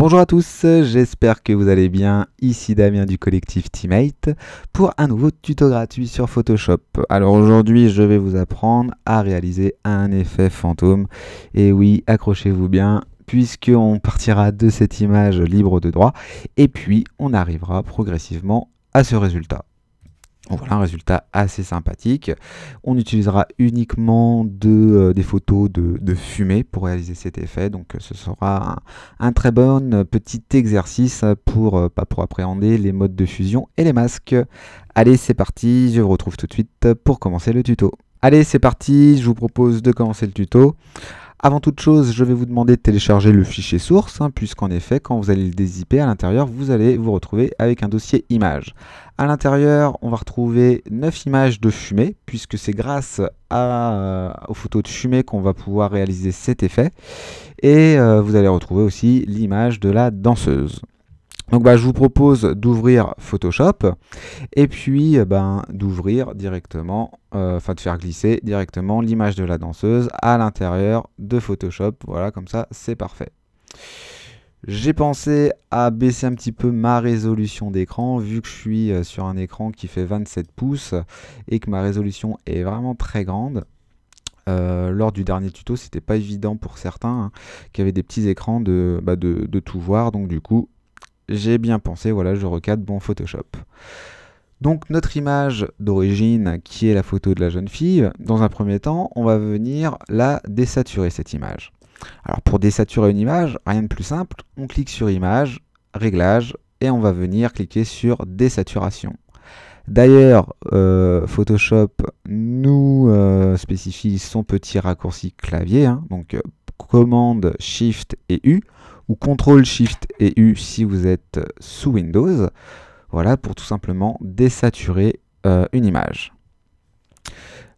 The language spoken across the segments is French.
Bonjour à tous, j'espère que vous allez bien. Ici Damien du collectif Teammate pour un nouveau tuto gratuit sur Photoshop. Alors aujourd'hui, je vais vous apprendre à réaliser un effet fantôme. Et oui, accrochez-vous bien puisqu'on partira de cette image libre de droit et puis on arrivera progressivement à ce résultat. Voilà un résultat assez sympathique. On utilisera uniquement euh, des photos de, fumée pour réaliser cet effet. Donc euh, ce sera un, très bon euh, petit exercice pour, pour appréhender les modes de fusion et les masques. Allez, c'est parti, je vous retrouve tout de suite pour commencer le tuto. Allez, c'est parti, je vous propose de commencer le tuto. Avant toute chose, je vais vous demander de télécharger le fichier source, hein, puisqu'en effet, quand vous allez le dézipper à l'intérieur, vous allez vous retrouver avec un dossier images. À l'intérieur, on va retrouver 9 images de fumée, puisque c'est grâce à, euh, aux photos de fumée qu'on va pouvoir réaliser cet effet. Et euh, vous allez retrouver aussi l'image de la danseuse. Donc bah, je vous propose d'ouvrir Photoshop et puis eh ben, d'ouvrir directement, euh, enfin de faire glisser directement l'image de la danseuse à l'intérieur de Photoshop. Voilà, comme ça c'est parfait. J'ai pensé à baisser un petit peu ma résolution d'écran vu que je suis euh, sur un écran qui fait 27 pouces et que ma résolution est vraiment très grande. Euh, lors du dernier tuto, c'était pas évident pour certains hein, qui avaient des petits écrans bah, de, de, tout voir. Donc du coup, j'ai bien pensé, voilà, je recadre mon Photoshop. Donc notre image d'origine, qui est la photo de la jeune fille, dans un premier temps, on va venir la désaturer, cette image. Alors pour désaturer une image, rien de plus simple, on clique sur Image, réglage et on va venir cliquer sur Désaturation. D'ailleurs, euh, Photoshop nous euh, spécifie son petit raccourci clavier, hein, donc euh, commande Shift et U ou CTRL SHIFT et U si vous êtes sous Windows. Voilà, pour tout simplement désaturer euh, une image.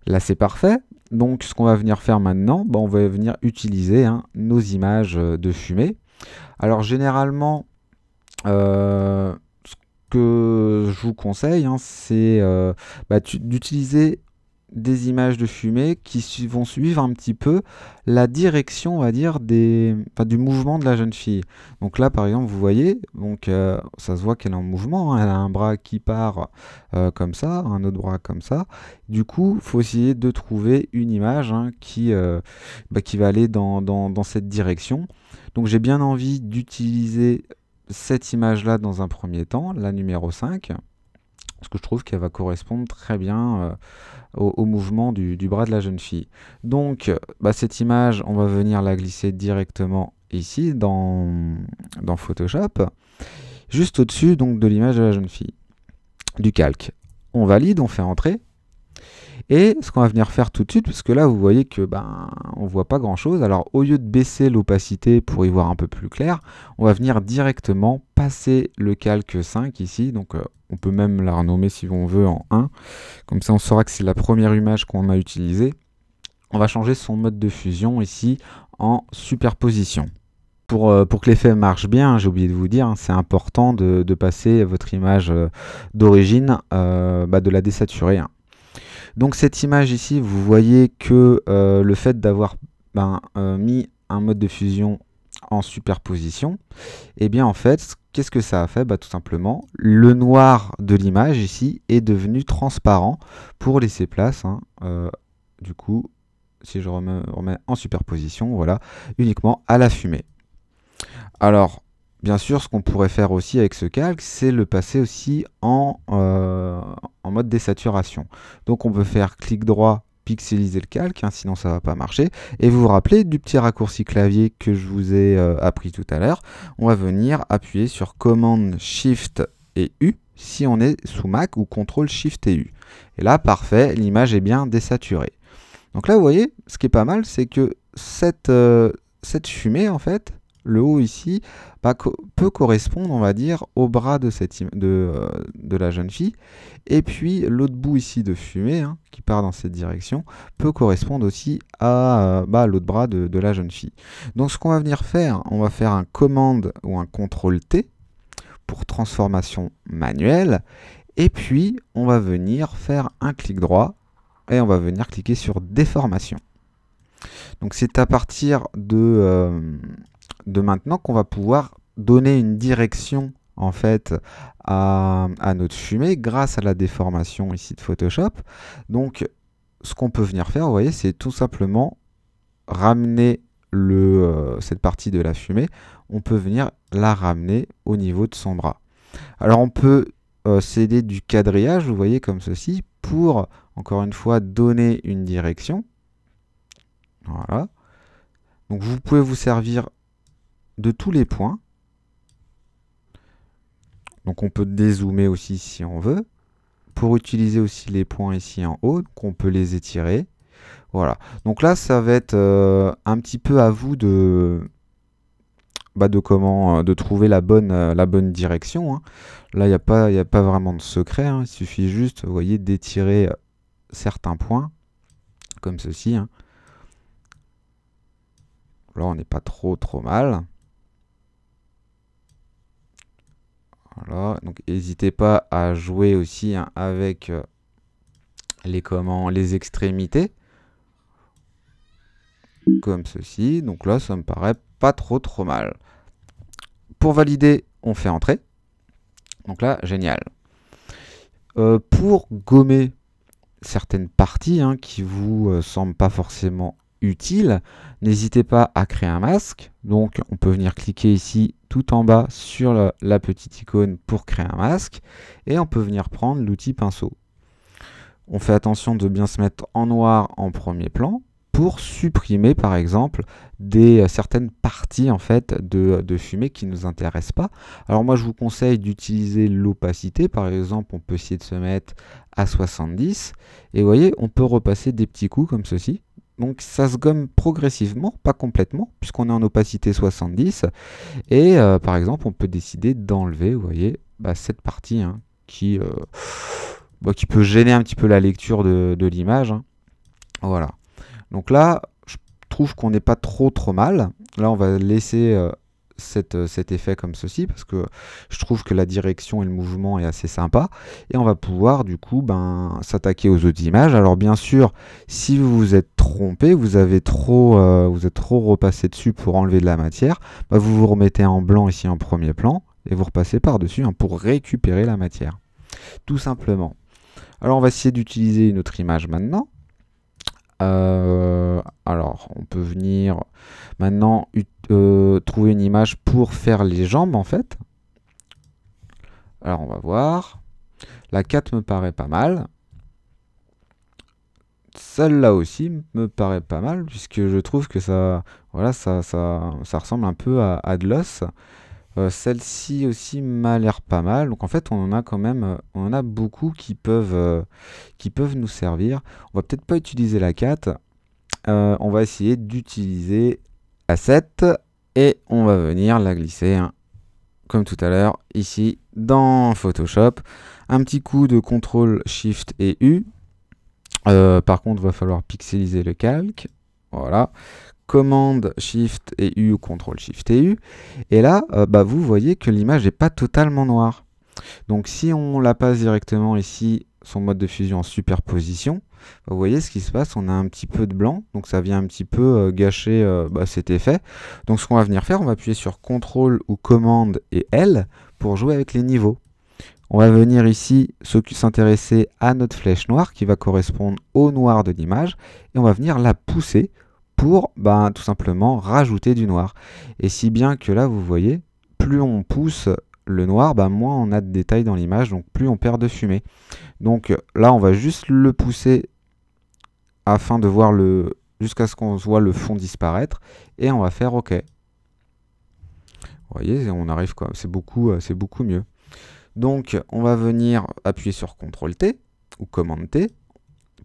Là, c'est parfait. Donc, ce qu'on va venir faire maintenant, bah, on va venir utiliser hein, nos images euh, de fumée. Alors, généralement, euh, ce que je vous conseille, hein, c'est bah, d'utiliser des images de fumée qui vont suivre un petit peu la direction, on va dire, des, du mouvement de la jeune fille. Donc là, par exemple, vous voyez, donc euh, ça se voit qu'elle est en mouvement. Hein. elle a un bras qui part euh, comme ça, un autre bras comme ça. Du coup, il faut essayer de trouver une image hein, euh, bah, qui, va aller dans, dans cette direction. Donc j'ai bien envie d'utiliser cette image-là dans un premier temps, la numéro 5 parce que je trouve qu'elle va correspondre très bien euh, au, mouvement du, bras de la jeune fille. Donc, bah, cette image, on va venir la glisser directement ici dans, dans Photoshop, juste au-dessus donc de l'image de la jeune fille, du calque. On valide, on fait entrer, et ce qu'on va venir faire tout de suite, parce que là vous voyez que ben on voit pas grand chose, alors au lieu de baisser l'opacité pour y voir un peu plus clair, on va venir directement passer le calque 5 ici, donc euh, on peut même la renommer si on veut en 1, comme ça on saura que c'est la première image qu'on a utilisée. On va changer son mode de fusion ici en superposition. Pour, euh, pour, que l'effet marche bien, j'ai oublié de vous dire, hein, c'est important de, passer votre image euh, d'origine, bah, de la désaturer. Hein. Donc cette image ici, vous voyez que euh, le fait d'avoir ben, euh, mis un mode de fusion en superposition, et eh bien en fait, qu'est-ce que ça a fait bah, Tout simplement, le noir de l'image ici est devenu transparent pour laisser place, hein, euh, du coup, si je remets en superposition, voilà, uniquement à la fumée. Alors, Bien sûr, ce qu'on pourrait faire aussi avec ce calque, c'est le passer aussi en, euh, mode désaturation. Donc on peut faire clic droit, pixeliser le calque, hein, sinon ça ne va pas marcher. Et vous vous rappelez du petit raccourci clavier que je vous ai euh, appris tout à l'heure. On va venir appuyer sur Command Shift et U si on est sous Mac ou CTRL Shift et U. Et là, parfait, l'image est bien désaturée. Donc là, vous voyez, ce qui est pas mal, c'est que cette, euh, cette fumée, en fait, le haut ici peut correspondre, on va dire, au bras de, cette de, euh, de, la jeune fille. Et puis l'autre bout ici de fumée, hein, qui part dans cette direction, peut correspondre aussi à, euh, bah, l'autre bras de, la jeune fille. Donc ce qu'on va venir faire, on va faire un commande ou un contrôle T pour transformation manuelle. Et puis on va venir faire un clic droit et on va venir cliquer sur déformation. Donc c'est à partir de... Euh, de maintenant qu'on va pouvoir donner une direction en fait à, notre fumée grâce à la déformation ici de Photoshop. Donc ce qu'on peut venir faire, vous voyez, c'est tout simplement ramener le, euh, cette partie de la fumée, on peut venir la ramener au niveau de son bras. Alors on peut euh, céder du quadrillage, vous voyez comme ceci, pour encore une fois donner une direction. Voilà. Donc vous pouvez vous servir de tous les points. Donc on peut dézoomer aussi si on veut. Pour utiliser aussi les points ici en haut, qu'on peut les étirer. Voilà. Donc là, ça va être euh, un petit peu à vous de, bah de comment euh, de trouver la bonne, euh, la bonne direction. Hein. Là, il n'y a, pas, y a pas vraiment de secret. Hein. Il suffit juste, vous voyez, d'étirer certains points, comme ceci. Hein. Là, on n'est pas trop trop mal. donc n'hésitez pas à jouer aussi hein, avec euh, les, les extrémités. Comme ceci. Donc là, ça me paraît pas trop trop mal. Pour valider, on fait entrer. Donc là, génial. Euh, pour gommer certaines parties hein, qui vous euh, semblent pas forcément utile, n'hésitez pas à créer un masque. Donc on peut venir cliquer ici tout en bas sur la, petite icône pour créer un masque et on peut venir prendre l'outil pinceau. On fait attention de bien se mettre en noir en premier plan pour supprimer par exemple des, euh, certaines parties en fait de, fumée qui ne nous intéressent pas. Alors moi je vous conseille d'utiliser l'opacité, par exemple on peut essayer de se mettre à 70 et voyez on peut repasser des petits coups comme ceci donc ça se gomme progressivement, pas complètement, puisqu'on est en opacité 70. Et euh, par exemple, on peut décider d'enlever, vous voyez, bah, cette partie hein, qui, euh, bah, qui peut gêner un petit peu la lecture de, l'image. Hein. Voilà. Donc là, je trouve qu'on n'est pas trop trop mal. Là, on va laisser euh, euh, cet effet comme ceci parce que je trouve que la direction et le mouvement est assez sympa et on va pouvoir du coup ben, s'attaquer aux autres images. Alors bien sûr, si vous vous êtes trompé, vous avez trop, euh, vous êtes trop repassé dessus pour enlever de la matière, bah, vous vous remettez en blanc ici en premier plan et vous repassez par-dessus hein, pour récupérer la matière. Tout simplement. Alors on va essayer d'utiliser une autre image maintenant. Euh, alors, on peut venir maintenant euh, trouver une image pour faire les jambes en fait. Alors, on va voir. La 4 me paraît pas mal. Celle-là aussi me paraît pas mal puisque je trouve que ça, voilà, ça, ça, ressemble un peu à, à de l'os. Euh, celle-ci aussi m'a l'air pas mal. Donc en fait, on en a quand même euh, on en a beaucoup qui peuvent, euh, qui peuvent nous servir. On va peut-être pas utiliser la 4. on va essayer d'utiliser la 7. Et on va venir la glisser, hein, comme tout à l'heure, ici dans Photoshop. Un petit coup de CTRL, SHIFT et U. par contre, il va falloir pixeliser le calque. Voilà commande Shift et U ou contrôle Shift et U. Et là, euh, bah, vous voyez que l'image n'est pas totalement noire. Donc si on la passe directement ici, son mode de fusion en superposition, vous voyez ce qui se passe, on a un petit peu de blanc, donc ça vient un petit peu euh, gâcher euh, bah, cet effet. Donc ce qu'on va venir faire, on va appuyer sur CTRL ou commande et L pour jouer avec les niveaux. On va venir ici s'intéresser à notre flèche noire qui va correspondre au noir de l'image et on va venir la pousser pour ben, tout simplement rajouter du noir. Et si bien que là, vous voyez, plus on pousse le noir, ben moins on a de détails dans l'image, donc plus on perd de fumée. Donc là, on va juste le pousser afin de voir le jusqu'à ce qu'on voit le fond disparaître, et on va faire OK. Vous voyez, on arrive quoi, c'est beaucoup, euh, c'est beaucoup mieux. Donc on va venir appuyer sur CTRL T ou commande T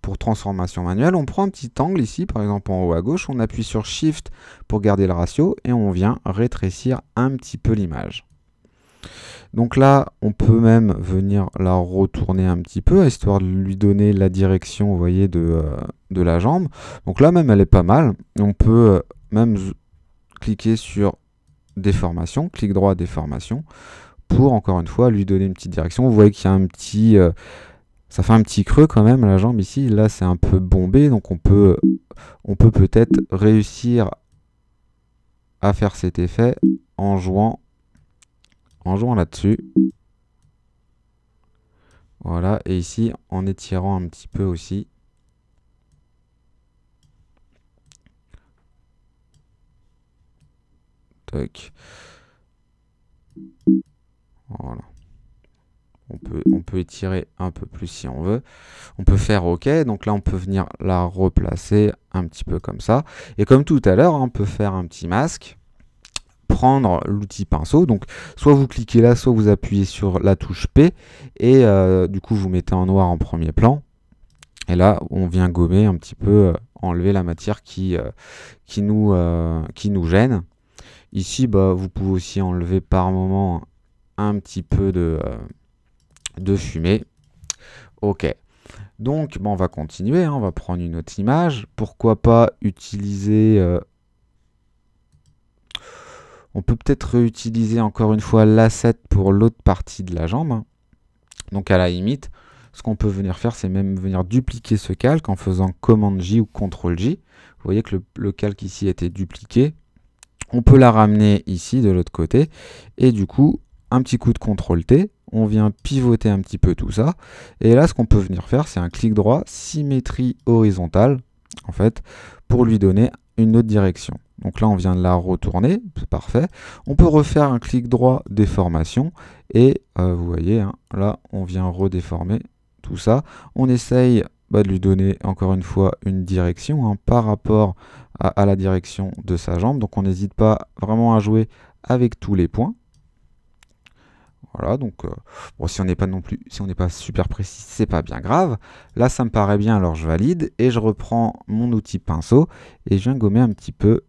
pour transformation manuelle, on prend un petit angle ici, par exemple en haut à gauche, on appuie sur Shift pour garder le ratio et on vient rétrécir un petit peu l'image. Donc là, on peut même venir la retourner un petit peu, histoire de lui donner la direction, vous voyez, de, euh, la jambe. Donc là même, elle est pas mal. On peut euh, même cliquer sur déformation, clic droit déformation, pour encore une fois lui donner une petite direction. Vous voyez qu'il y a un petit, euh, ça fait un petit creux quand même la jambe ici. Là, c'est un peu bombé, donc on peut on peut peut-être réussir à faire cet effet en jouant en jouant là-dessus. Voilà, et ici en étirant un petit peu aussi. Toc. Voilà. On peut, on peut étirer un peu plus si on veut. On peut faire OK. Donc là, on peut venir la replacer un petit peu comme ça. Et comme tout à l'heure, hein, on peut faire un petit masque prendre l'outil pinceau. Donc soit vous cliquez là, soit vous appuyez sur la touche P et euh, du coup vous mettez en noir en premier plan. Et là, on vient gommer un petit peu, euh, enlever la matière qui, euh, qui, nous, qui nous gêne. Ici, bah, vous pouvez aussi enlever par moment un petit peu de, de fumée. Ok. Donc, bon, on va continuer, hein, on va prendre une autre image. Pourquoi pas utiliser... Euh, on peut peut-être utiliser encore une fois l'asset pour l'autre partie de la jambe. Hein. Donc à la limite, ce qu'on peut venir faire, c'est même venir dupliquer ce calque en faisant commande J ou contrôle J. Vous voyez que le, calque ici a été dupliqué. On peut la ramener ici de l'autre côté. Et du coup, un petit coup de contrôle T, on vient pivoter un petit peu tout ça. Et là, ce qu'on peut venir faire, c'est un clic droit, symétrie horizontale, en fait, pour lui donner une autre direction. Donc là, on vient de la retourner, c'est parfait. On peut refaire un clic droit déformation, et euh, vous voyez, hein, là, on vient redéformer tout ça. On essaye bah, de lui donner encore une fois une direction hein, par rapport à la direction de sa jambe. Donc on n'hésite pas vraiment à jouer avec tous les points. Voilà, donc euh, si on n'est pas non plus, si on n'est pas super précis, c'est pas bien grave. Là, ça me paraît bien, alors je valide et je reprends mon outil pinceau et je viens gommer un petit peu,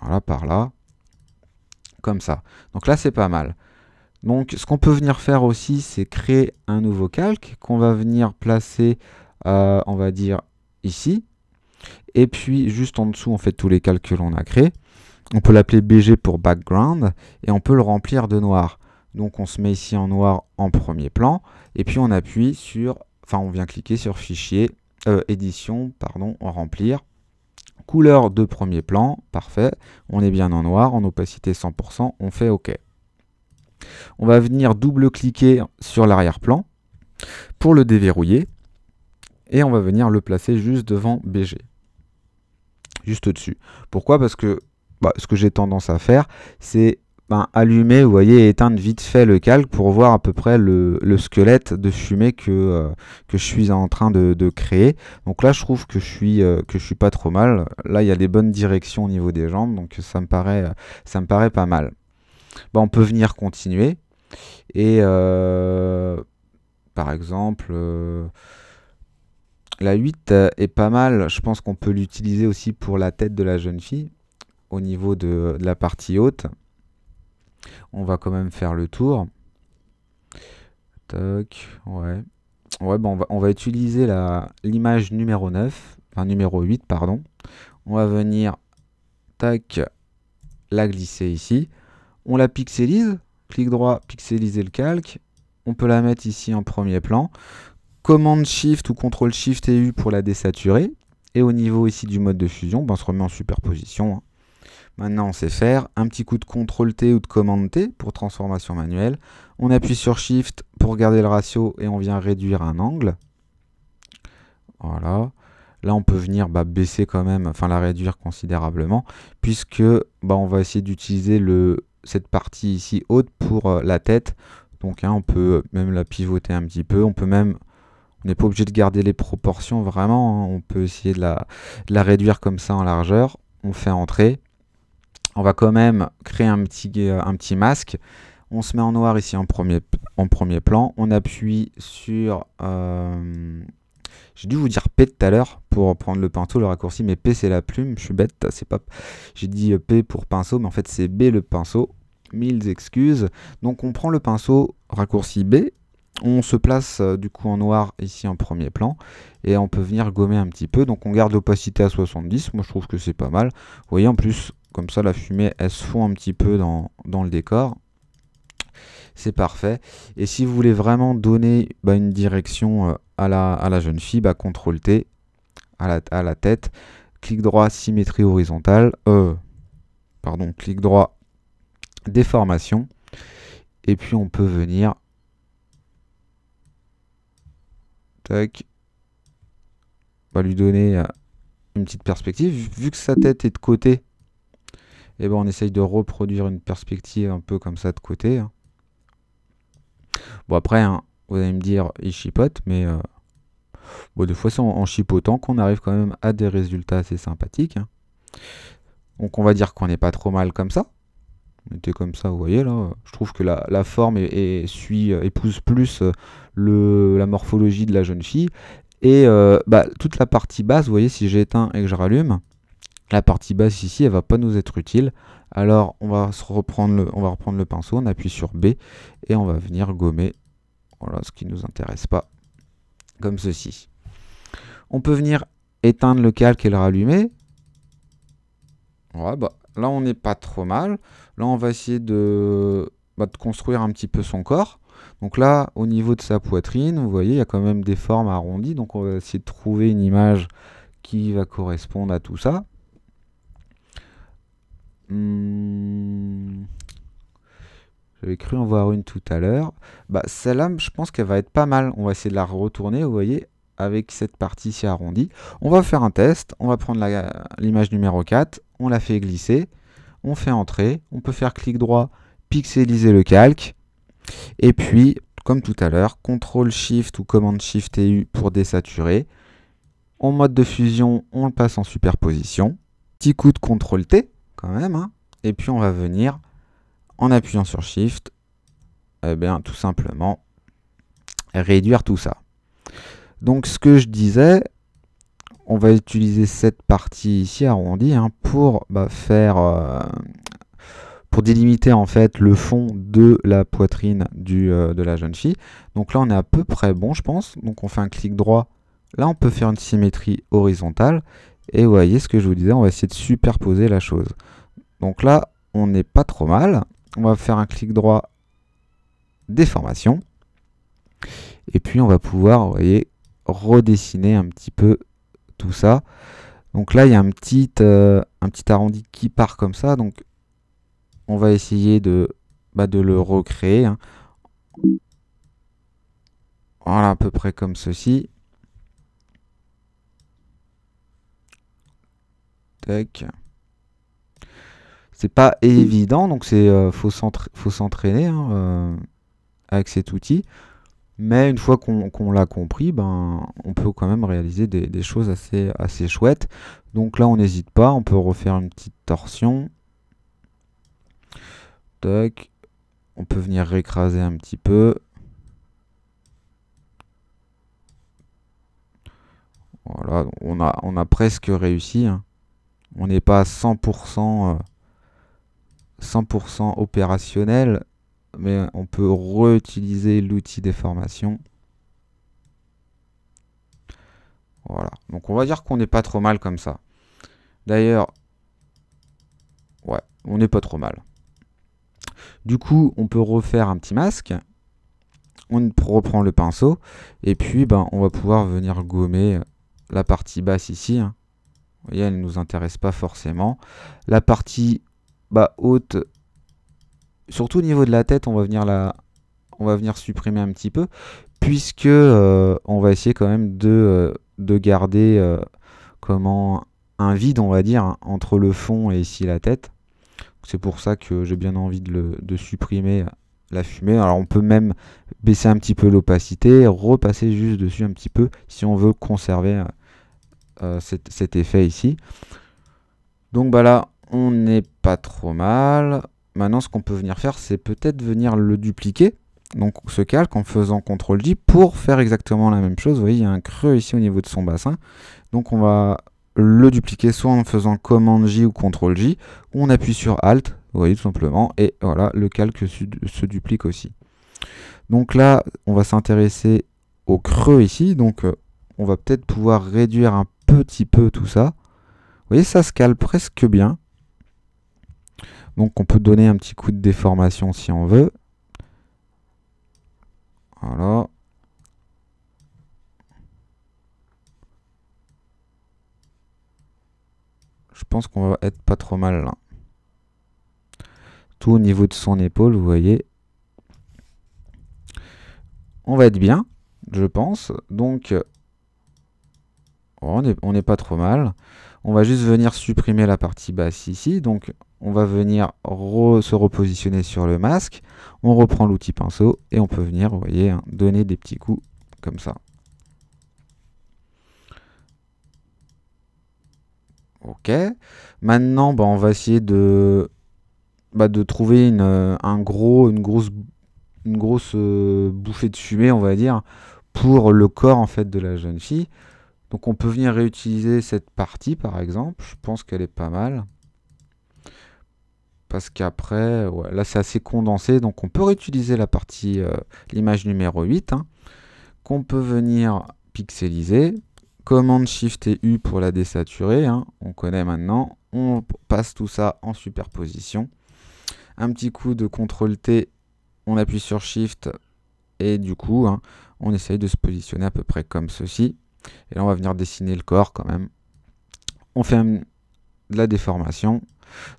voilà, par là, comme ça. Donc là, c'est pas mal. Donc ce qu'on peut venir faire aussi, c'est créer un nouveau calque qu'on va venir placer, euh, on va dire, ici. Et puis juste en dessous, en fait tous les calques que l'on a créés. On peut l'appeler BG pour background et on peut le remplir de noir. Donc on se met ici en noir en premier plan, et puis on appuie sur, enfin on vient cliquer sur fichier, euh, édition, pardon, remplir, couleur de premier plan, parfait, on est bien en noir, en opacité 100%, on fait OK. On va venir double-cliquer sur l'arrière-plan pour le déverrouiller, et on va venir le placer juste devant BG, juste au-dessus. Pourquoi Parce que bah, ce que j'ai tendance à faire, c'est ben, allumer, vous voyez, éteindre vite fait le calque pour voir à peu près le, squelette de fumée que, euh, que je suis en train de, créer. Donc là, je trouve que je suis, euh, que je suis pas trop mal. Là, il y a des bonnes directions au niveau des jambes, donc ça me paraît, ça me paraît pas mal. Ben, on peut venir continuer. Et euh, par exemple... la 8 est pas mal, je pense qu'on peut l'utiliser aussi pour la tête de la jeune fille au niveau de la partie haute. On va quand même faire le tour. on va, utiliser l'image numéro 9, enfin numéro 8, pardon. On va venir, tac, la glisser ici. On la pixelise, clic droit, pixeliser le calque. On peut la mettre ici en premier plan. Commande Shift ou ctrl Shift et U pour la désaturer. Et au niveau ici du mode de fusion, ben, on se remet en superposition. Hein. Maintenant, on sait faire un petit coup de CTRL T ou de commande T pour transformation manuelle. On appuie sur Shift pour garder le ratio et on vient réduire un angle. Voilà. Là, on peut venir bah, baisser quand même, enfin la réduire considérablement, puisque bah, on va essayer d'utiliser cette partie ici haute pour euh, la tête. Donc hein, on peut euh, même la pivoter un petit peu. On peut même, on n'est pas obligé de garder les proportions vraiment. Hein. On peut essayer de la, de la réduire comme ça en largeur. On fait entrer on va quand même créer un petit, euh, un petit masque. On se met en noir ici en premier, en premier plan. On appuie sur... Euh, j'ai dû vous dire P tout à l'heure pour prendre le pinceau, le raccourci, mais P c'est la plume, je suis bête, c'est pas... J'ai dit euh, P pour pinceau, mais en fait c'est B le pinceau. Mille excuses. Donc on prend le pinceau raccourci B, on se place du coup en noir ici en premier plan et on peut venir gommer un petit peu. Donc on garde l'opacité à 70, moi je trouve que c'est pas mal. Vous voyez en plus comme ça la fumée elle se fond un petit peu dans, dans le décor c'est parfait. Et si vous voulez vraiment donner bah, une direction euh, à, la, à, la, jeune fille, bah, CTRL T à la, à la, tête, clic droit, symétrie horizontale, e, pardon, clic droit, déformation, et puis on peut venir, tac, bah, lui donner euh, une petite perspective, vu que sa tête est de côté, et eh ben on essaye de reproduire une perspective un peu comme ça de côté. Hein. Bon après, hein, vous allez me dire, il chipote, mais euh, fois c'est en, chipotant qu'on arrive quand même à des résultats assez sympathiques. Hein. Donc on va dire qu'on n'est pas trop mal comme ça. On était comme ça, vous voyez là. Je trouve que la, forme euh, épouse plus euh, le, la morphologie de la jeune fille. Et euh, bah, toute la partie basse, vous voyez, si j'éteins et que je rallume, la partie basse ici, elle va pas nous être utile. Alors, on va, se reprendre le, on va reprendre le pinceau, on appuie sur B et on va venir gommer ce qui ne nous intéresse pas, comme ceci. On peut venir éteindre le calque et le rallumer. Bah, là, on n'est pas trop mal. Là, on va essayer bah, de construire un petit peu son corps. Donc là, au niveau de sa poitrine, vous voyez, il y a quand même des formes arrondies. Donc on va essayer de trouver une image qui va correspondre à tout ça. Hmm. J'avais cru en voir une tout à l'heure. Bah, celle-là, je pense qu'elle va être pas mal. On va essayer de la retourner, vous voyez, avec cette partie si arrondie. On va faire un test. On va prendre l'image numéro 4. On la fait glisser. On fait entrer. On peut faire clic droit, pixeliser le calque. Et puis, comme tout à l'heure, CTRL SHIFT ou commande SHIFT et U pour désaturer. En mode de fusion, on le passe en superposition. Petit coup de CTRL T même. Hein. Et puis on va venir, en appuyant sur Shift, et eh bien, tout simplement réduire tout ça. Donc ce que je disais, on va utiliser cette partie ici arrondie hein, pour bah, faire euh, pour délimiter en fait le fond de la poitrine du, euh, de la jeune fille. Donc là on est à peu près bon je pense. Donc on fait un clic droit. Là on peut faire une symétrie horizontale et vous voyez ce que je vous disais, on va essayer de superposer la chose. Donc là, on n'est pas trop mal. On va faire un clic droit déformation. Et puis on va pouvoir, voyez, redessiner un petit peu tout ça. Donc là, il y a un petit, euh, un petit arrondi qui part comme ça. Donc on va essayer de, bah, de le recréer. Hein. Voilà, à peu près comme ceci. C'est pas évident, donc c'est euh, faut s'entraîner hein, euh, avec cet outil. Mais une fois qu'on l'a compris, ben, on peut quand même réaliser des, choses assez, assez chouettes. Donc là, on n'hésite pas, on peut refaire une petite torsion. On peut venir récraser un petit peu. Voilà, on a, on a presque réussi. Hein on n'est pas 100%, euh, opérationnel, mais on peut réutiliser l'outil des formations. Voilà, donc on va dire qu'on n'est pas trop mal comme ça. D'ailleurs, ouais, on n'est pas trop mal. Du coup, on peut refaire un petit masque. On reprend le pinceau. Et puis, ben, on va pouvoir venir gommer la partie basse ici. Hein. Vous voyez, elle ne nous intéresse pas forcément. La partie bas haute, surtout au niveau de la tête, on va venir on va venir supprimer un petit peu, puisque euh, on va essayer quand même de, euh, de garder euh, comment un vide, on va dire, entre le fond et ici la tête. C'est pour ça que j'ai bien envie de, de supprimer la fumée. Alors on peut même baisser un petit peu l'opacité, repasser juste dessus un petit peu si on veut conserver euh, cet, effet ici. Donc bah là, on n'est pas trop mal. Maintenant, ce qu'on peut venir faire, c'est peut-être venir le dupliquer. Donc ce calque en faisant CTRL-J pour faire exactement la même chose. Vous voyez, il y a un creux ici au niveau de son bassin. Donc on va le dupliquer soit en faisant commande j ou CTRL-J. On appuie sur ALT, vous voyez tout simplement. Et voilà, le calque se duplique aussi. Donc là, on va s'intéresser au creux ici. Donc euh, on va peut-être pouvoir réduire un petit peu tout ça. Vous voyez, ça se cale presque bien. Donc on peut donner un petit coup de déformation si on veut. Voilà. Je pense qu'on va être pas trop mal là. Tout au niveau de son épaule, vous voyez. On va être bien, je pense. Donc Oh, on n'est pas trop mal. On va juste venir supprimer la partie basse ici. Donc on va venir se repositionner sur le masque. On reprend l'outil pinceau et on peut venir, voyez, hein, donner des petits coups comme ça. Ok. Maintenant, bah, on va essayer de, bah, de trouver une, grosse, euh, bouffée de fumée, on va dire, pour le corps en fait de la jeune fille. Donc on peut venir réutiliser cette partie par exemple. Je pense qu'elle est pas mal. Parce qu'après, là c'est assez condensé. Donc on peut réutiliser la partie, euh, l'image numéro 8. Hein, qu'on peut venir pixeliser. Commande Shift et U pour la désaturer. Hein. on connaît maintenant. On passe tout ça en superposition. Un petit coup de CTRL T. On appuie sur Shift. Et du coup, hein, on essaye de se positionner à peu près comme ceci. Et là, on va venir dessiner le corps quand même. On fait de la déformation.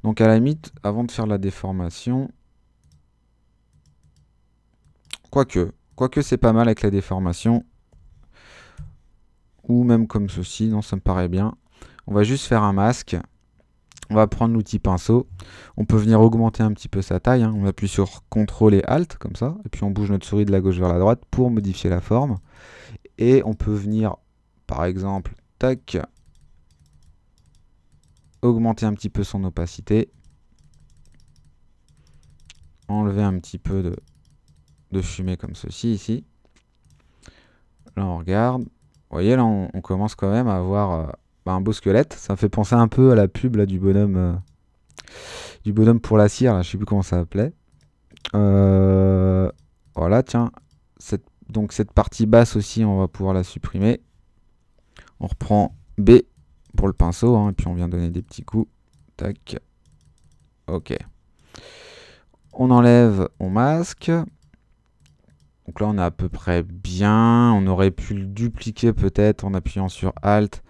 Donc à la limite, avant de faire la déformation, quoique, quoique c'est pas mal avec la déformation, ou même comme ceci, non ça me paraît bien. On va juste faire un masque, on va prendre l'outil pinceau, on peut venir augmenter un petit peu sa taille, hein. on appuie sur CTRL et ALT comme ça, et puis on bouge notre souris de la gauche vers la droite pour modifier la forme, et on peut venir par exemple, tac, augmenter un petit peu son opacité, enlever un petit peu de, fumée comme ceci ici. Là on regarde, vous voyez là on, commence quand même à avoir euh, bah, un beau squelette, ça me fait penser un peu à la pub là, du bonhomme euh, du bonhomme pour la cire, là, je sais plus comment ça s'appelait. Euh, voilà, tiens, donc cette partie basse aussi, on va pouvoir la supprimer. On reprend B pour le pinceau, hein, et puis on vient donner des petits coups. Tac. Ok. On enlève, on masque. Donc là, on est à peu près bien. On aurait pu le dupliquer peut-être en appuyant sur Alt.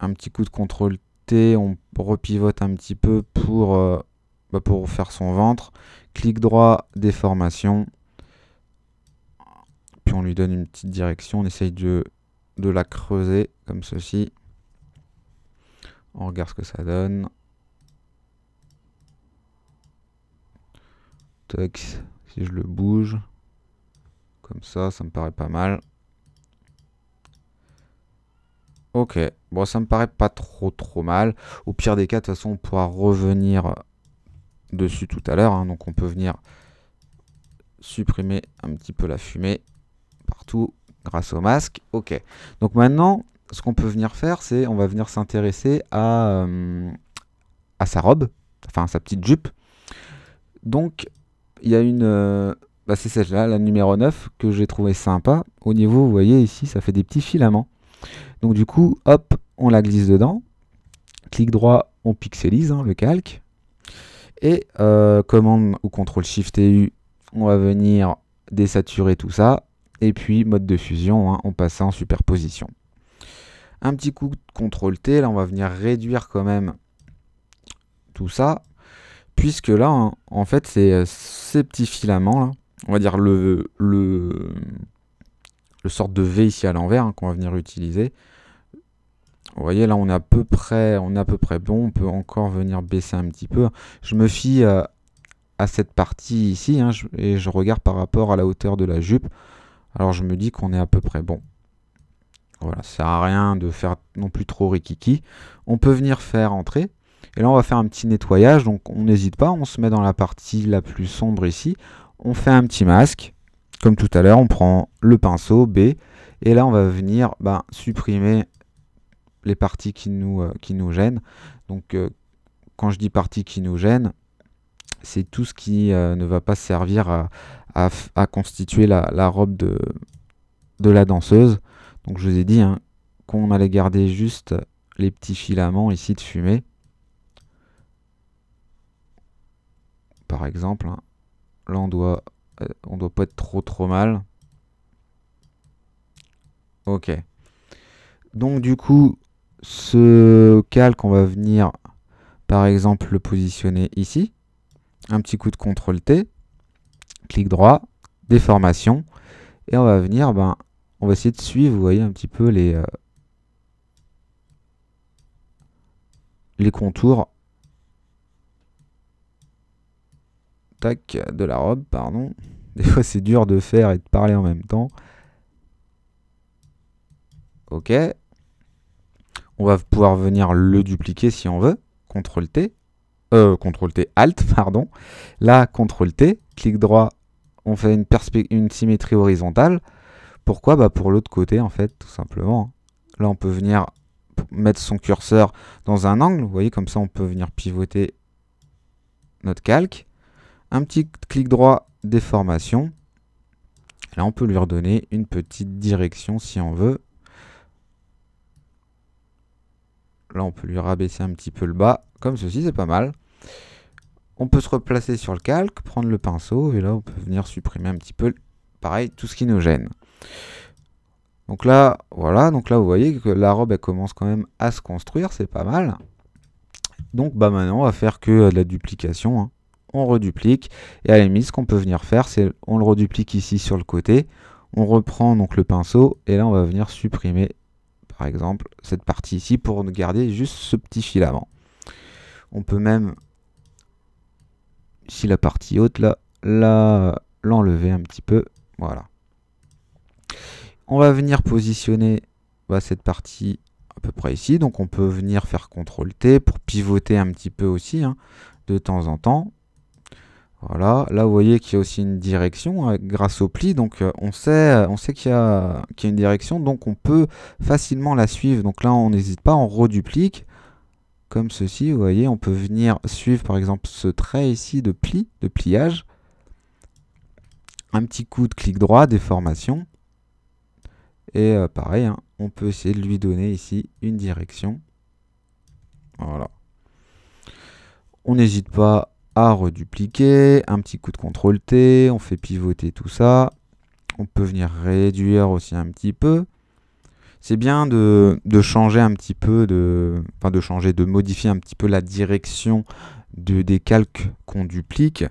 Un petit coup de contrôle T, on repivote un petit peu pour, euh, bah, pour faire son ventre. Clic droit, déformation. Puis on lui donne une petite direction. On essaye de de la creuser comme ceci. On regarde ce que ça donne. Tox, si je le bouge, comme ça, ça me paraît pas mal. Ok, bon ça me paraît pas trop trop mal. Au pire des cas, de toute façon, on pourra revenir dessus tout à l'heure. Hein. Donc on peut venir supprimer un petit peu la fumée partout grâce au masque. Ok. Donc maintenant, ce qu'on peut venir faire, c'est on va venir s'intéresser à, euh, sa robe, enfin à sa petite jupe. Donc, il y a une... Euh, bah, c'est celle-là, la numéro 9, que j'ai trouvé sympa. Au niveau, vous voyez ici, ça fait des petits filaments. Donc du coup, hop, on la glisse dedans. Clic droit, on pixelise hein, le calque. Et euh, commande ou contrôle Shift et U, on va venir désaturer tout ça et puis mode de fusion, hein, on passe ça en superposition. Un petit coup de CTRL T, là on va venir réduire quand même tout ça, puisque là, en fait, c'est euh, ces petits filaments, là, on va dire le, le, le sorte de V ici à l'envers hein, qu'on va venir utiliser. Vous voyez là on est à peu près on est à peu près bon, on peut encore venir baisser un petit peu. Je me fie euh, à cette partie ici hein, et je regarde par rapport à la hauteur de la jupe. Alors je me dis qu'on est à peu près bon. Voilà, ça sert à rien de faire non plus trop rikiki. On peut venir faire entrer. Et là, on va faire un petit nettoyage. Donc on n'hésite pas, on se met dans la partie la plus sombre ici. On fait un petit masque. Comme tout à l'heure, on prend le pinceau B. Et là, on va venir ben, supprimer les parties qui nous, euh, qui nous gênent. Donc euh, quand je dis parties qui nous gênent, c'est tout ce qui euh, ne va pas servir à, à, constituer la, robe de, la danseuse. Donc je vous ai dit hein, qu'on allait garder juste les petits filaments ici de fumée. Par exemple, hein, là on doit, euh, on doit pas être trop trop mal. Ok. Donc du coup, ce calque, on va venir par exemple le positionner ici. Un petit coup de CTRL T clic droit, déformation, et on va venir, ben, on va essayer de suivre, vous voyez un petit peu les, euh, les contours tac, de la robe, pardon. Des fois c'est dur de faire et de parler en même temps. Ok. On va pouvoir venir le dupliquer si on veut. CTRL T. Euh, CTRL T, ALT, pardon. Là, CTRL T, clic droit, on fait une, une symétrie horizontale. Pourquoi bah Pour l'autre côté, en fait, tout simplement. Là, on peut venir mettre son curseur dans un angle. Vous voyez, comme ça, on peut venir pivoter notre calque. Un petit clic droit, déformation. Là, on peut lui redonner une petite direction si on veut. Là, on peut lui rabaisser un petit peu le bas. Comme ceci, c'est pas mal. On peut se replacer sur le calque, prendre le pinceau, et là on peut venir supprimer un petit peu, pareil, tout ce qui nous gêne. Donc là, voilà, donc là vous voyez que la robe elle commence quand même à se construire, c'est pas mal. Donc bah maintenant on va faire que euh, de la duplication, hein. on reduplique, et à la ce qu'on peut venir faire c'est on le reduplique ici sur le côté, on reprend donc le pinceau, et là on va venir supprimer par exemple cette partie ici pour garder juste ce petit filament. On peut même si la partie haute là, là l'enlever un petit peu. Voilà. On va venir positionner bah, cette partie à peu près ici. Donc on peut venir faire CTRL T pour pivoter un petit peu aussi hein, de temps en temps. Voilà, là vous voyez qu'il y a aussi une direction hein, grâce au pli, donc euh, on sait, euh, on sait qu'il y, y, a une direction, donc on peut facilement la suivre. Donc là on n'hésite pas, on reduplique, comme ceci. Vous voyez, on peut venir suivre par exemple ce trait ici de pli, de pliage. Un petit coup de clic droit, déformation. Et euh, pareil, hein, on peut essayer de lui donner ici une direction. Voilà. On n'hésite pas à redupliquer, un petit coup de contrôle T, on fait pivoter tout ça. On peut venir réduire aussi un petit peu c'est bien de, changer un petit peu, de, enfin de changer, de modifier un petit peu la direction des calques qu'on duplique.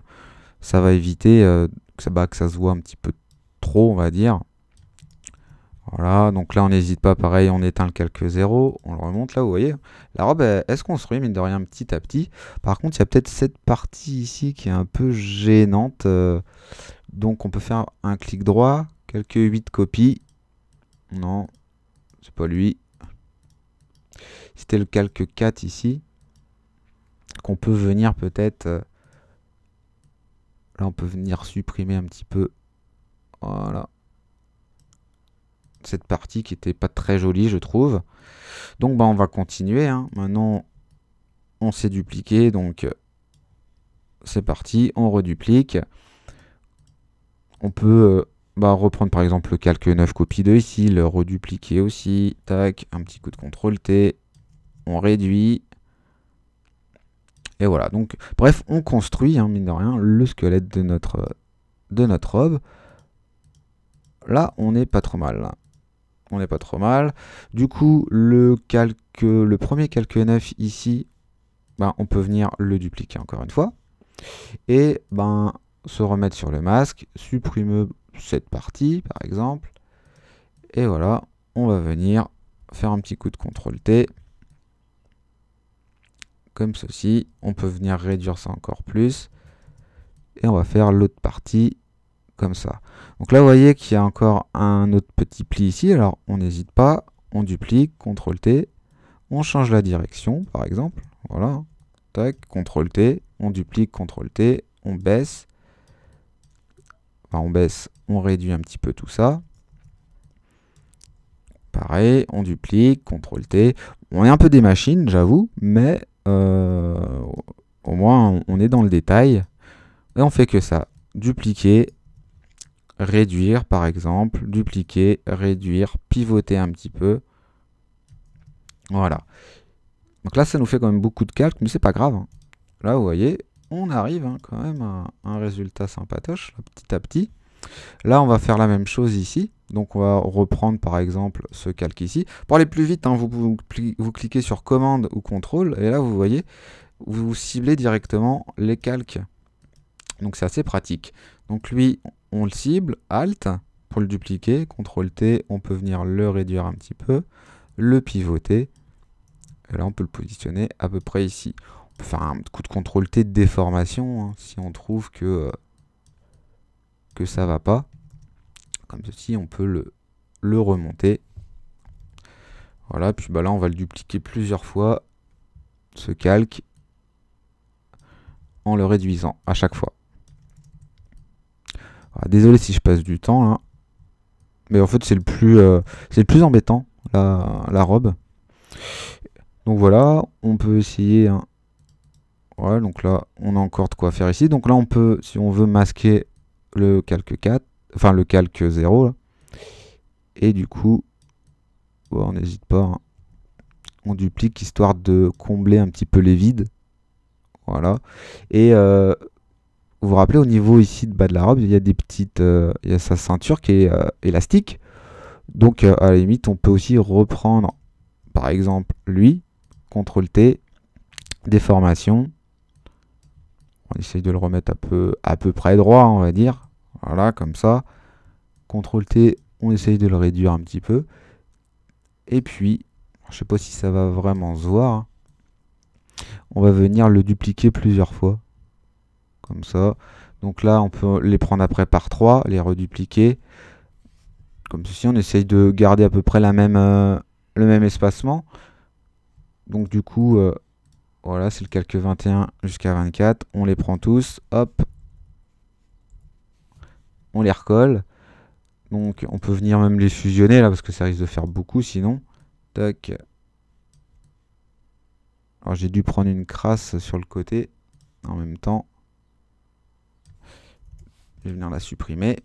Ça va éviter euh, que, ça, bah, que ça se voit un petit peu trop, on va dire. Voilà, donc là on n'hésite pas, pareil, on éteint le calque 0, on le remonte là, vous voyez, la robe Est-ce qu'on se construit mine de rien petit à petit. Par contre, il y a peut-être cette partie ici qui est un peu gênante, euh. donc on peut faire un clic droit, quelques 8 copies, non, pas lui. C'était le calque 4 ici, qu'on peut venir peut-être... Euh, là, on peut venir supprimer un petit peu... Voilà. Cette partie qui était pas très jolie, je trouve. Donc, bah, on va continuer. Hein. Maintenant, on s'est dupliqué, donc euh, c'est parti, on reduplique. On peut euh, bah, reprendre par exemple le calque 9 copie de ici, le redupliquer aussi, tac, un petit coup de CTRL T, on réduit, et voilà, donc bref, on construit, hein, mine de rien, le squelette de notre, de notre robe. Là, on n'est pas trop mal. On n'est pas trop mal. Du coup, le, calque, le premier calque 9 ici, ben, on peut venir le dupliquer encore une fois. Et ben, se remettre sur le masque, supprimer, cette partie par exemple. Et voilà, on va venir faire un petit coup de contrôle T. Comme ceci, on peut venir réduire ça encore plus. Et on va faire l'autre partie comme ça. Donc là, vous voyez qu'il y a encore un autre petit pli ici. Alors, on n'hésite pas, on duplique, CTRL T, on change la direction, par exemple. Voilà, tac, CTRL T, on duplique, CTRL T, on baisse. Enfin, on baisse, on réduit un petit peu tout ça. Pareil, on duplique, CTRL T. On est un peu des machines, j'avoue, mais euh, au moins on est dans le détail. Et on fait que ça. Dupliquer, réduire par exemple, dupliquer, réduire, pivoter un petit peu. Voilà. Donc là, ça nous fait quand même beaucoup de calques, mais c'est pas grave. Hein. Là, vous voyez, on arrive hein, quand même à un résultat sympatoche, petit à petit. Là, on va faire la même chose ici. Donc on va reprendre par exemple ce calque ici. Pour aller plus vite, hein, vous, cliquez sur commande ou contrôle, et là vous voyez, vous ciblez directement les calques. Donc c'est assez pratique. Donc lui, on le cible, Alt, pour le dupliquer, Contrôle T, on peut venir le réduire un petit peu, le pivoter, et là on peut le positionner à peu près ici. On peut faire un coup de Contrôle T de déformation, hein, si on trouve que... Euh, que ça va pas. Comme ceci, on peut le, le remonter. Voilà, puis bah là, on va le dupliquer plusieurs fois, ce calque, en le réduisant à chaque fois. Ah, désolé si je passe du temps, là. Hein. Mais en fait, c'est le, plus, euh, c'est le plus embêtant, la, la robe. Donc voilà, on peut essayer... Voilà, hein. donc là, on a encore de quoi faire ici. Donc là, on peut, si on veut masquer le calque 4, enfin le calque 0. Et du coup, on n'hésite pas. Hein. On duplique histoire de combler un petit peu les vides. Voilà. Et euh, vous vous rappelez, au niveau ici de bas de la robe, il y a des petites. Euh, il y a sa ceinture qui est euh, élastique. Donc à la limite, on peut aussi reprendre, par exemple, lui, CTRL T, déformation, on essaye de le remettre à peu, près droit, on va dire. Voilà, comme ça. CTRL T, on essaye de le réduire un petit peu. Et puis, je sais pas si ça va vraiment se voir. Hein. On va venir le dupliquer plusieurs fois. Comme ça. Donc là, on peut les prendre après par trois, les redupliquer. Comme ceci, on essaye de garder à peu près euh, le même espacement. Donc du coup, euh, voilà, c'est le calque 21 jusqu'à 24. On les prend tous. Hop. On les recolle. Donc on peut venir même les fusionner là parce que ça risque de faire beaucoup sinon. Tac. Alors j'ai dû prendre une crasse sur le côté en même temps. Je vais venir la supprimer.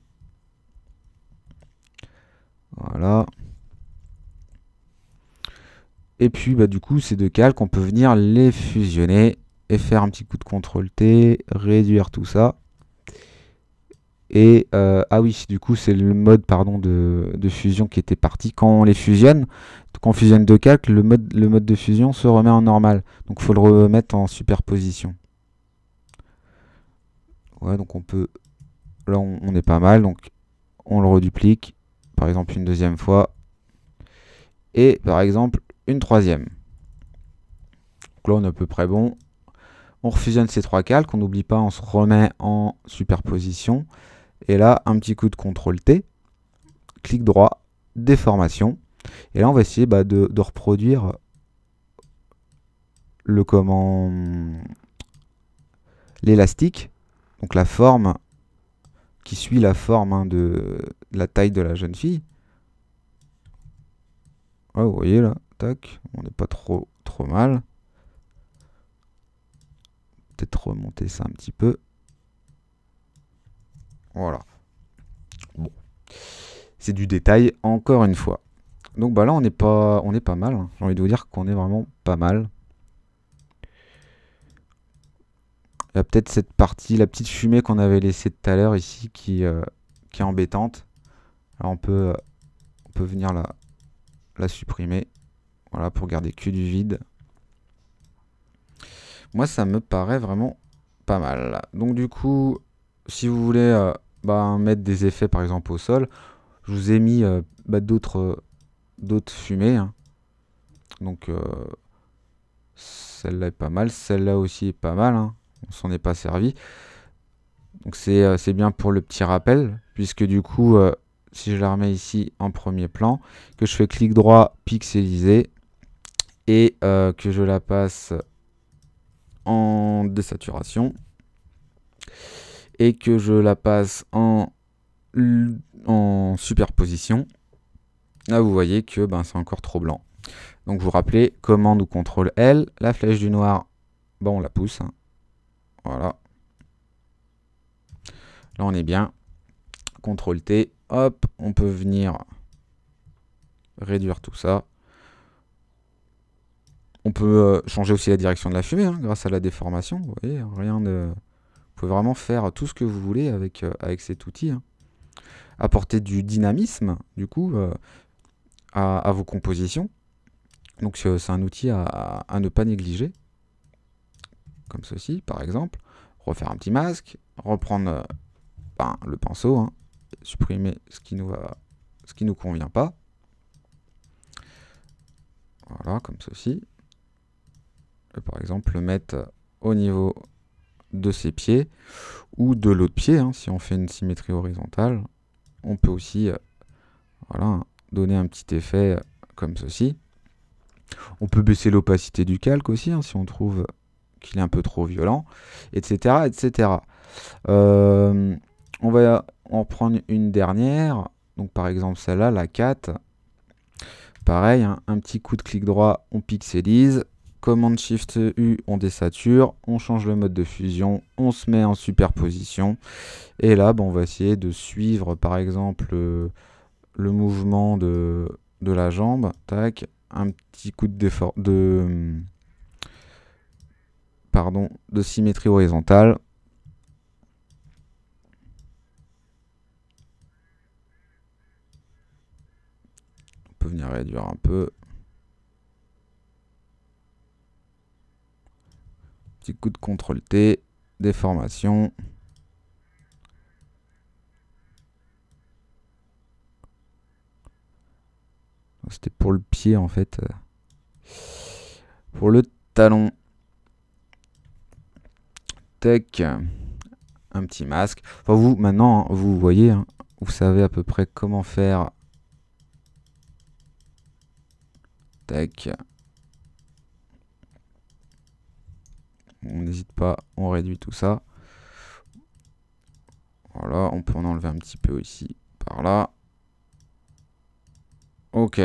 Voilà. Et puis, bah, du coup, ces deux calques, on peut venir les fusionner et faire un petit coup de ctrl T, réduire tout ça. Et euh, ah oui, du coup, c'est le mode pardon, de, fusion qui était parti. Quand on les fusionne, quand on fusionne deux calques, le mode, le mode de fusion se remet en normal. Donc il faut le remettre en superposition. Ouais, donc on peut. Là, on est pas mal. Donc on le reduplique, par exemple, une deuxième fois. Et par exemple, une troisième. Donc là, on est à peu près bon. On refusionne ces trois calques, on n'oublie pas, on se remet en superposition. Et là, un petit coup de CTRL T, clic droit, déformation. Et là, on va essayer bah, de, reproduire le comment l'élastique, donc la forme qui suit la forme hein, de, la taille de la jeune fille. vous voyez là, on n'est pas trop, trop mal. Peut-être remonter ça un petit peu. Voilà. Bon. C'est du détail, encore une fois. Donc bah là, on n'est pas, on est pas mal. Hein. J'ai envie de vous dire qu'on est vraiment pas mal. Il y a peut-être cette partie, la petite fumée qu'on avait laissée tout à l'heure ici, qui, euh, qui est embêtante. Alors on peut, euh, on peut venir la supprimer. Voilà, pour garder que du vide. Moi, ça me paraît vraiment pas mal. Donc du coup, si vous voulez euh, bah, mettre des effets, par exemple, au sol, je vous ai mis euh, bah, d'autres fumées. Hein. Donc euh, celle-là est pas mal, celle-là aussi est pas mal, hein. on s'en est pas servi. Donc c'est bien pour le petit rappel, puisque du coup, si je la remets ici en premier plan, que je fais clic droit, pixeliser, et euh, que je la passe en désaturation et que je la passe en, en superposition, là vous voyez que ben, c'est encore trop blanc. Donc vous vous rappelez, commande ou contrôle L, la flèche du noir, bon on la pousse. Hein. Voilà. Là on est bien. contrôle T, hop, on peut venir réduire tout ça. On peut euh, changer aussi la direction de la fumée hein, grâce à la déformation. Vous voyez, rien de... Vous pouvez vraiment faire tout ce que vous voulez avec, euh, cet outil. Hein. Apporter du dynamisme, du coup, euh, à, vos compositions. Donc c'est un outil à, ne pas négliger. Comme ceci, par exemple. Refaire un petit masque, reprendre ben, le pinceau, hein, supprimer ce qui nous va, ce qui nous convient pas. Voilà, comme ceci par exemple le mettre au niveau de ses pieds ou de l'autre pied. Hein. si on fait une symétrie horizontale, on peut aussi euh, voilà, donner un petit effet euh, comme ceci. On peut baisser l'opacité du calque aussi hein, si on trouve qu'il est un peu trop violent, etc. etc. Euh, on va en prendre une dernière. Donc par exemple celle-là, la 4. Pareil, hein, un petit coup de clic droit, on pixelise command Shift U, on désature, on change le mode de fusion, on se met en superposition. Et là, bah, on va essayer de suivre par exemple euh, le mouvement de, de, la jambe. Tac, un petit coup de, hum, pardon, de symétrie horizontale. On peut venir réduire un peu. coup de contrôle T, déformation. C'était pour le pied en fait. Pour le talon. Tech, Un petit masque. Enfin vous, maintenant, hein, vous voyez, hein, vous savez à peu près comment faire. Tech. on n'hésite pas, on réduit tout ça. Voilà, on peut en enlever un petit peu ici, par là. Ok,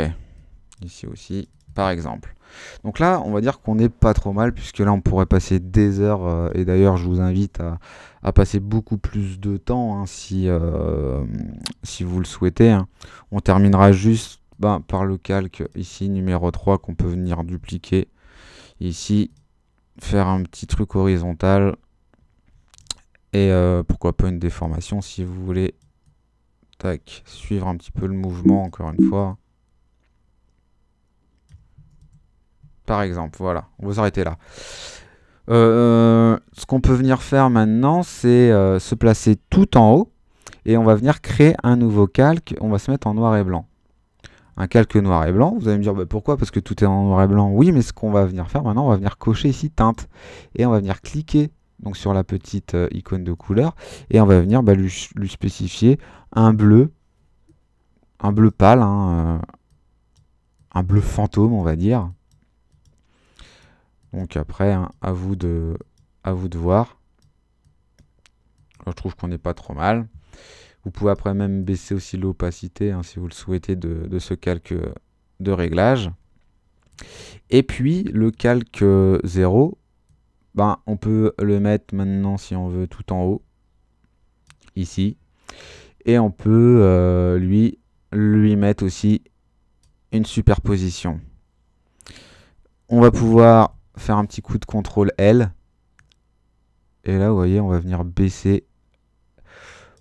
ici aussi, par exemple. Donc là, on va dire qu'on n'est pas trop mal, puisque là, on pourrait passer des heures, euh, et d'ailleurs, je vous invite à, passer beaucoup plus de temps, hein, si, euh, si vous le souhaitez. Hein. On terminera juste ben, par le calque ici, numéro 3, qu'on peut venir dupliquer ici faire un petit truc horizontal et euh, pourquoi pas une déformation si vous voulez tac suivre un petit peu le mouvement encore une fois par exemple voilà on va s'arrêter là euh, ce qu'on peut venir faire maintenant c'est euh, se placer tout en haut et on va venir créer un nouveau calque on va se mettre en noir et blanc un calque noir et blanc. Vous allez me dire bah, pourquoi Parce que tout est en noir et blanc. Oui, mais ce qu'on va venir faire maintenant, on va venir cocher ici teinte et on va venir cliquer donc sur la petite euh, icône de couleur et on va venir bah, lui, spécifier un bleu, un bleu pâle, hein, euh, un bleu fantôme, on va dire. Donc après, hein, à vous de à vous de voir. je trouve qu'on n'est pas trop mal. Vous pouvez après même baisser aussi l'opacité hein, si vous le souhaitez de, ce calque de réglage. Et puis le calque 0, ben, on peut le mettre maintenant si on veut tout en haut, ici. Et on peut euh, lui, lui mettre aussi une superposition. On va pouvoir faire un petit coup de contrôle L. Et là, vous voyez, on va venir baisser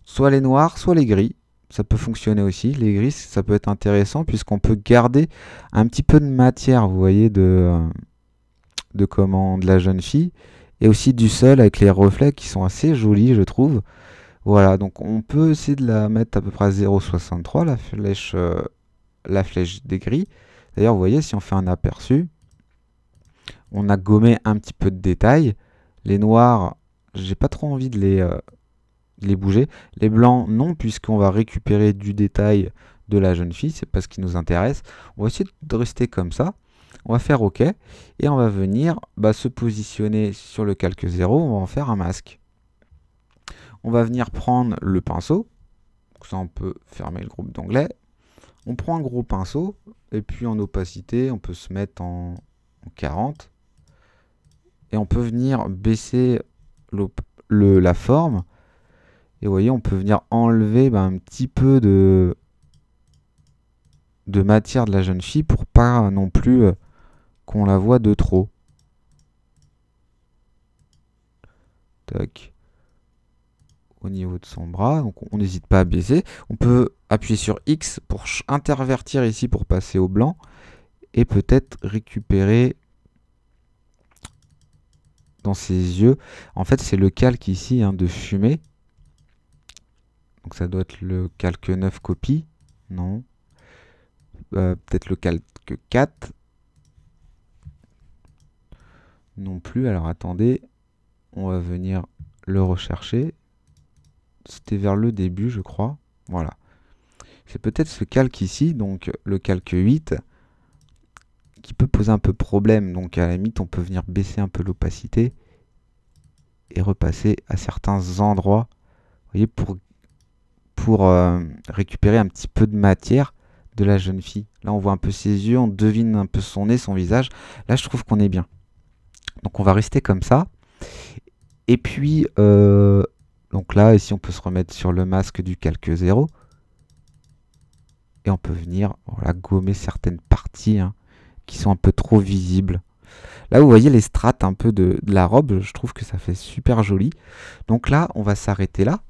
soit les noirs, soit les gris. Ça peut fonctionner aussi. Les gris, ça peut être intéressant puisqu'on peut garder un petit peu de matière, vous voyez, de, euh, de comment la jeune fille et aussi du sol avec les reflets qui sont assez jolis, je trouve. Voilà, donc on peut essayer de la mettre à peu près à 0,63 la flèche, euh, la flèche des gris. D'ailleurs, vous voyez, si on fait un aperçu, on a gommé un petit peu de détails. Les noirs, j'ai pas trop envie de les, euh, les bouger. Les blancs, non, puisqu'on va récupérer du détail de la jeune fille, c'est pas ce qui nous intéresse. On va essayer de rester comme ça. On va faire OK et on va venir bah, se positionner sur le calque 0, on va en faire un masque. On va venir prendre le pinceau, ça on peut fermer le groupe d'onglet. On prend un gros pinceau et puis en opacité on peut se mettre en 40 et on peut venir baisser le, la forme et vous voyez, on peut venir enlever ben, un petit peu de, de matière de la jeune fille pour pas non plus euh, qu'on la voit de trop. Tac. Au niveau de son bras, donc on n'hésite pas à baisser. On peut appuyer sur X pour intervertir ici pour passer au blanc et peut-être récupérer dans ses yeux. En fait, c'est le calque ici hein, de fumée donc ça doit être le calque 9 copie. Non. Euh, peut-être le calque 4. Non plus. Alors attendez. On va venir le rechercher. C'était vers le début, je crois. Voilà. C'est peut-être ce calque ici, donc le calque 8, qui peut poser un peu problème. Donc à la limite, on peut venir baisser un peu l'opacité et repasser à certains endroits. Vous voyez, pour pour euh, récupérer un petit peu de matière de la jeune fille. Là, on voit un peu ses yeux, on devine un peu son nez, son visage. Là, je trouve qu'on est bien. Donc, on va rester comme ça. Et puis, euh, donc là, ici, on peut se remettre sur le masque du calque 0. Et on peut venir gommer certaines parties hein, qui sont un peu trop visibles. Là, vous voyez les strates un peu de la robe. Je trouve que ça fait super joli. Donc là, on va s'arrêter là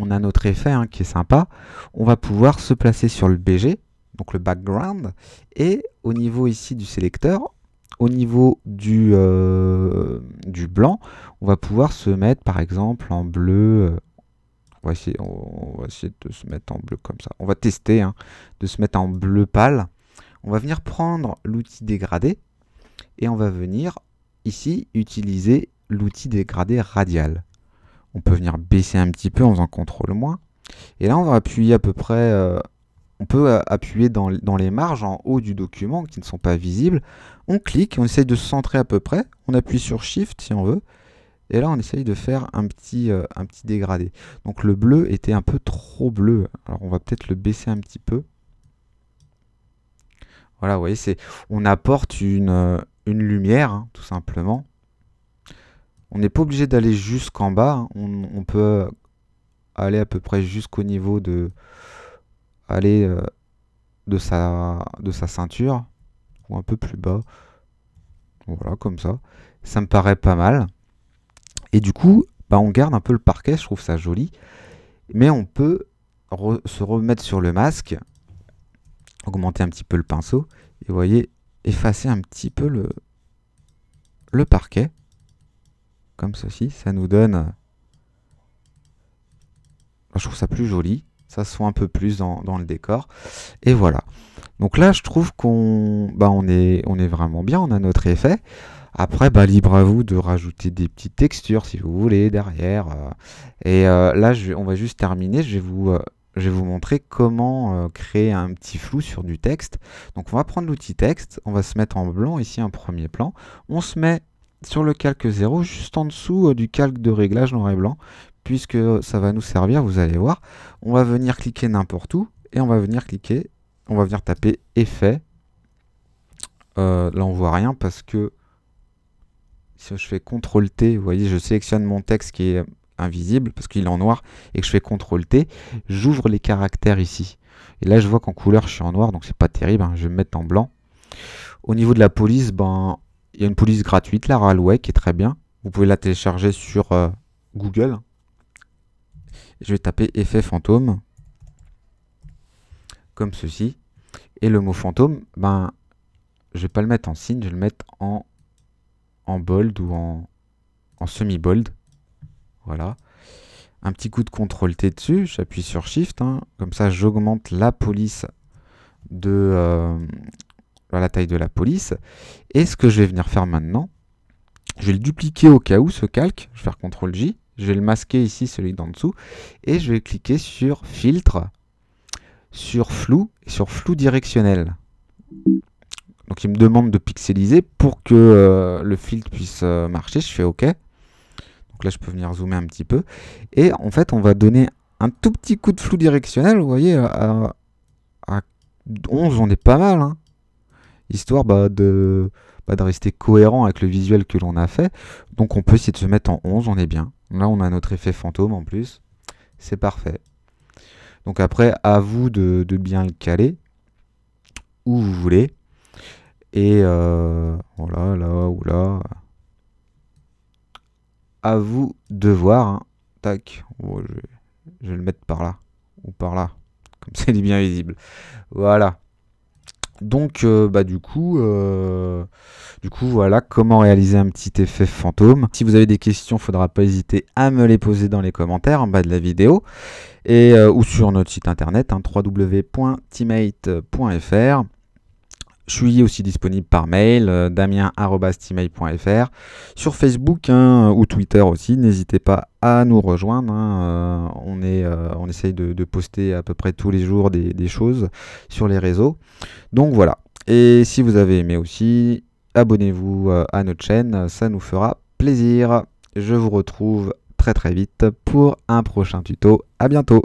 on a notre effet qui est sympa. On va pouvoir se placer sur le BG, donc le background, et au niveau ici du sélecteur, au niveau du, euh, blanc, on va pouvoir se mettre par exemple en bleu. Euh, on va, essayer, on va essayer de se mettre en bleu comme ça. On va tester hein, de se mettre en bleu pâle. On va venir prendre l'outil dégradé et on va venir ici utiliser l'outil dégradé radial. On peut venir baisser un petit peu en faisant CTRL moins. Et là, on va appuyer à peu près... Euh, on peut euh, appuyer dans, les marges en haut du document qui ne sont pas visibles. On clique, on essaye de se centrer à peu près. On appuie sur Shift si on veut. Et là, on essaye de faire un petit, euh, un petit dégradé. Donc le bleu était un peu trop bleu. Alors on va peut-être le baisser un petit peu. Voilà, vous voyez, on apporte une, une lumière, hein, tout simplement. On n'est pas obligé d'aller jusqu'en bas. Hein. On, peut euh, aller à peu près jusqu'au niveau de aller euh, de sa de sa ceinture ou un peu plus bas. Voilà, comme ça. Ça me paraît pas mal. Et du coup, bah on garde un peu le parquet. Je trouve ça joli. Mais on peut se remettre sur le masque, augmenter un petit peu le pinceau et vous voyez effacer un petit peu le le parquet comme ceci. Ça nous donne... Euh, je trouve ça plus joli. Ça se voit un peu plus dans, le décor. Et voilà. Donc là, je trouve qu'on bah, on est, on est vraiment bien. On a notre effet. Après, bah, libre à vous de rajouter des petites textures si vous voulez derrière. Euh. Et euh, là, on va juste terminer. Je vais vous, je vais vous montrer comment créer un petit flou sur du texte. Donc, on va prendre l'outil texte. On va se mettre en blanc ici un premier plan. On se met sur le calque 0, juste en dessous euh, du calque de réglage noir et blanc, puisque euh, ça va nous servir, vous allez voir. On va venir cliquer n'importe où, et on va venir cliquer, on va venir taper effet. Euh, là on voit rien parce que si je fais CTRL T, vous voyez, je sélectionne mon texte qui est invisible parce qu'il est en noir et que je fais CTRL T, j'ouvre les caractères ici. Et là je vois qu'en couleur je suis en noir, donc c'est pas terrible, hein. je vais me mettre en blanc. Au niveau de la police, ben il y a une police gratuite, la Railway, qui est très bien. Vous pouvez la télécharger sur euh, Google. Je vais taper effet fantôme. Comme ceci. Et le mot fantôme, ben, je vais pas le mettre en signe, je vais le mettre en, en bold ou en, en semi-bold. Voilà. Un petit coup de CTRL T dessus, j'appuie sur Shift, hein. comme ça j'augmente la police de, euh, la taille de la police. Et ce que je vais venir faire maintenant, je vais le dupliquer au cas où ce calque, je vais faire CTRL J, je vais le masquer ici, celui d'en dessous, et je vais cliquer sur filtre, sur flou, et sur flou directionnel. Donc il me demande de pixeliser pour que euh, le filtre puisse euh, marcher, je fais OK. Donc là je peux venir zoomer un petit peu, et en fait on va donner un tout petit coup de flou directionnel, vous voyez, à, à 11 on est pas mal, hein histoire bah, de, bah, de rester cohérent avec le visuel que l'on a fait. Donc on peut essayer de se mettre en 11, on est bien. Là, on a notre effet fantôme en plus. C'est parfait. Donc après, à vous de, de, bien le caler où vous voulez. Et euh, voilà, là ou là. À vous de voir. Hein. Tac. Oh, je, je, vais le mettre par là ou par là. Comme ça, il est bien visible. Voilà. Donc, euh, bah, du coup, euh, du coup, voilà comment réaliser un petit effet fantôme. Si vous avez des questions, faudra pas hésiter à me les poser dans les commentaires en bas de la vidéo et, euh, ou sur notre site internet hein, www.teammate.fr. Je suis aussi disponible par mail, euh, damien-stimail.fr. sur Facebook hein, ou Twitter aussi. N'hésitez pas à nous rejoindre. Hein, euh, on, est, euh, on essaye de, poster à peu près tous les jours des, des choses sur les réseaux. Donc voilà. Et si vous avez aimé aussi, abonnez-vous à notre chaîne, ça nous fera plaisir. Je vous retrouve très très vite pour un prochain tuto. À bientôt